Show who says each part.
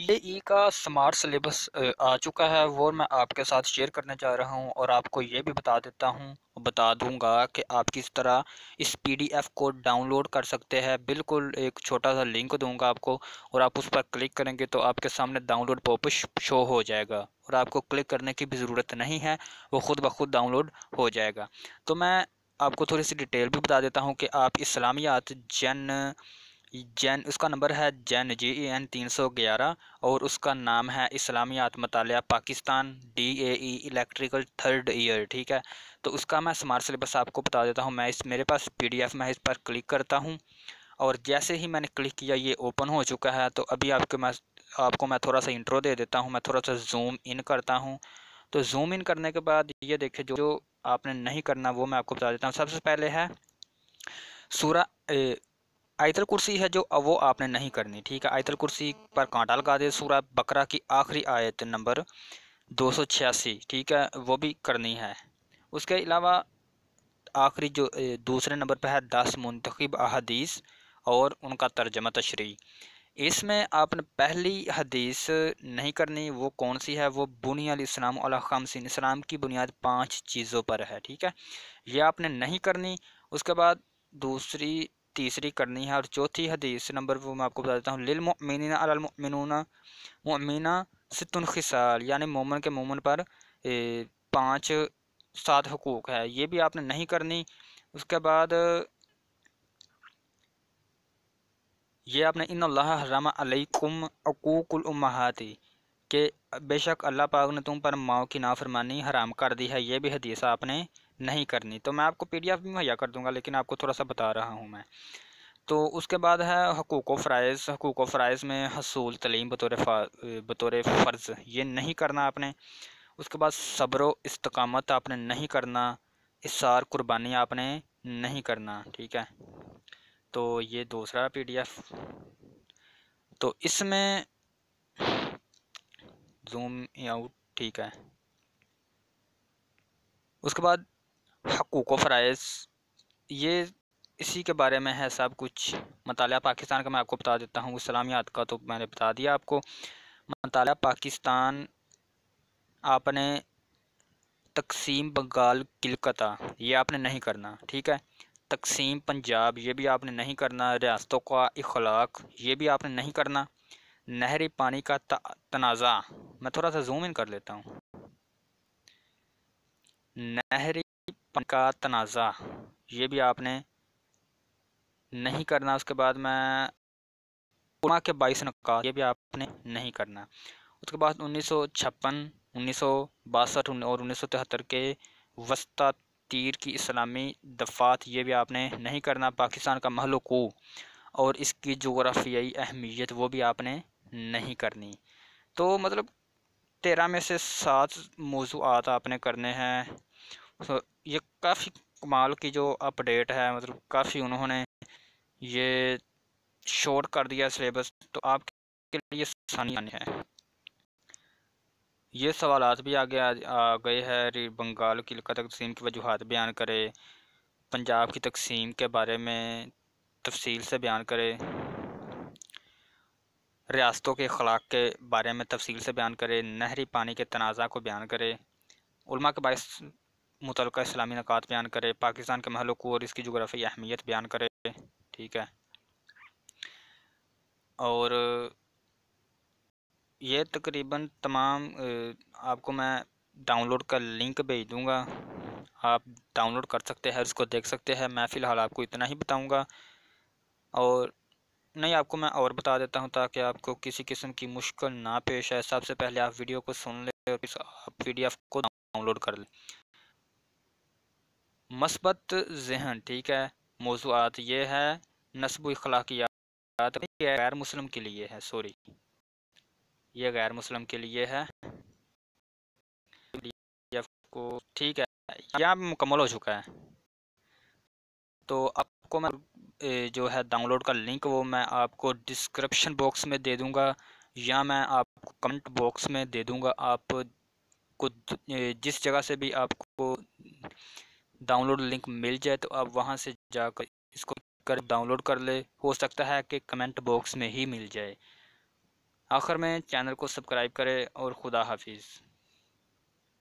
Speaker 1: ये ई का smart syllabus आ चुका है वो मैं आपके साथ शेयर करने जा रहा हूँ और आपको ये भी बता देता हूँ बता दूंगा कि आप किस तरह इस पीडीएफ को डाउनलोड कर सकते हैं बिल्कुल एक छोटा सा लिंक दूंगा आपको और आप उस पर क्लिक करेंगे तो आपके सामने डाउनलोड पॉपअप शो हो जाएगा और आपको क्लिक करने की भी ज़रूरत नहीं है वो खुद ब खुद डाउनलोड हो जाएगा तो मैं आपको थोड़ी सी डिटेल भी बता देता हूँ कि आप इस्लामियात जन जैन उसका नंबर है जैन जे ए एन तीन सौ ग्यारह और उसका नाम है इस्लामी आत्म मताल Pakistan D A E electrical third year ठीक है तो उसका मैं स्मार्ट सिलेबस आपको बता देता हूँ मैं इस मेरे पास पी डी एफ मैं इस पर क्लिक करता हूँ और जैसे ही मैंने क्लिक किया ये ओपन हो चुका है तो अभी आपके मैं आपको मैं थोड़ा सा इंट्रो दे देता हूँ मैं थोड़ा सा जूम इन करता हूँ तो जूम इन करने के बाद ये देखे जो, जो आपने नहीं करना वो मैं आपको बता देता हूँ सबसे पहले है सूरा आयतल कुर्सी है जो वो आपने नहीं करनी ठीक है आयतल कुर्सी पर कांटा लगा दे सूरा बकरा की आखिरी आयत नंबर छियासी ठीक है वो भी करनी है उसके अलावा आखिरी जो दूसरे नंबर पर है दस मंतखब अहदीस और उनका तर्जमा तशरी इसमें आपने पहली हदीस नहीं करनी वो कौन सी है वो बुनियाद इस्लाम खमसिन इस्लाम की बुनियाद पांच चीज़ों पर है ठीक है ये आपने नहीं करनी उसके बाद दूसरी तीसरी करनी है और चौथी हदीस नंबर वो मैं आपको बता देता हूँ लिलमिन अलमिन ममिना सितुन खिसाल यानी मोमन के मोमन पर पाँच सात हकूक़ है ये भी आपने नहीं करनी उसके बाद ये आपने इन अल्लाह हराम अलैकुम अकूकुलमहाती के बेशक अल्लाह पाक ने तुम पर माओ की नाफरमानी हराम कर दी है ये भी हदीस आपने नहीं करनी तो मैं आपको पी डी भी मुहैया कर दूँगा लेकिन आपको थोड़ा सा बता रहा हूँ मैं तो उसके बाद है हकूक़ फ़राइज़ हकूक़ फ़राइज़ में हसूल तलीम बतौर बतौर फ़र्ज़ ये नहीं करना आपने उसके बाद सब्र इस्तकामत आपने नहीं करना इसार कुर्बानी आपने नहीं करना ठीक है तो ये दूसरा पीडीएफ तो इसमें जूम आउट ठीक है उसके बाद हकूक़ फ़रज़ ये इसी के बारे में है सब कुछ मताल पाकिस्तान का मैं आपको बता देता हूँ इस्लामियात का तो मैंने बता दिया आपको मताल पाकिस्तान आपने तकसीम बंगाल किलकता ये आपने नहीं करना ठीक है तकसीम पंजाब ये भी आपने नहीं करना रियासतों का इखलाक ये भी आपने नहीं करना नहरी पानी का तनाज़ा मैं थोड़ा सा जूम इन कर लेता हूँ नहरी का तनाज़ा ये भी आपने नहीं करना उसके बाद मैं उमा के बाईस नक्का ये भी आपने नहीं करना उसके बाद उन्नीस सौ छप्पन उन्नीस सौ बासठ और उन्नीस सौ तिहत्तर के वस्ता तीर की इस्लामी दफ़ात ये भी आपने नहीं करना पाकिस्तान का महलकू और इसकी जोग्राफियाई अहमियत वो भी आपने नहीं करनी तो मतलब तेरह में से सात मौजूद आपने करने हैं तो ये काफ़ी कमाल की जो अपडेट है मतलब काफ़ी उन्होंने ये शॉर्ट कर दिया सिलेबस तो आपके लिए आसानी है ये सवाल भी आगे आ, आ गए हैं बंगाल की लिखा तकसीम की वजूहत बयान करे पंजाब की तकसीम के बारे में तफसील से बयान करे रियासतों के अखलाक के बारे में तफसील से बयान करे नहरी पानी के तनाज़ा को बयान करे उलमा के बारे मुतल इस्लामी नक़ात बयान करे पाकिस्तान के महलों को और इसकी जोग्राफ़ी अहमियत बयान करे ठीक है और ये तकरीबन तमाम आपको मैं डाउनलोड का लिंक भेज दूँगा आप डाउनलोड कर सकते हैं उसको देख सकते हैं मैं फ़िलहाल आपको इतना ही बताऊँगा और नहीं आपको मैं और बता देता हूँ ताकि आपको किसी किस्म की मुश्किल ना पेश आए सबसे पहले आप वीडियो को सुन लें और आप पी को डाउनलोड कर लें मस्बत जहन ठीक है मौजूद ये है नस्ब अखलाकियात गैर मुस्लिम के लिए है सॉरी ये गैर मुस्लिम के लिए है को ठीक है यहाँ पर मुकम्मल हो चुका है तो आपको मैं जो है डाउनलोड का लिंक वो मैं आपको डिस्क्रिप्शन बॉक्स में दे दूँगा या मैं आपको कमेंट बॉक्स में दे दूँगा आप को जिस जगह से भी आपको डाउनलोड लिंक मिल जाए तो आप वहाँ से जाकर इसको कर डाउनलोड कर ले हो सकता है कि कमेंट बॉक्स में ही मिल जाए आखिर में चैनल को सब्सक्राइब करें और खुदा हाफिज़